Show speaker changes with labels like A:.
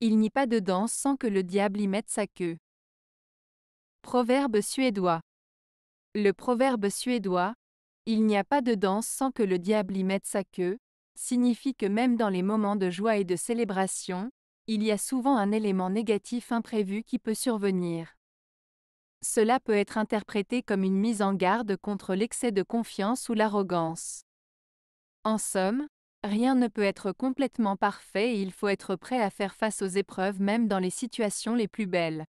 A: Il n'y a pas de danse sans que le diable y mette sa queue. Proverbe suédois. Le proverbe suédois, Il n'y a pas de danse sans que le diable y mette sa queue, signifie que même dans les moments de joie et de célébration, il y a souvent un élément négatif imprévu qui peut survenir. Cela peut être interprété comme une mise en garde contre l'excès de confiance ou l'arrogance. En somme, Rien ne peut être complètement parfait et il faut être prêt à faire face aux épreuves même dans les situations les plus belles.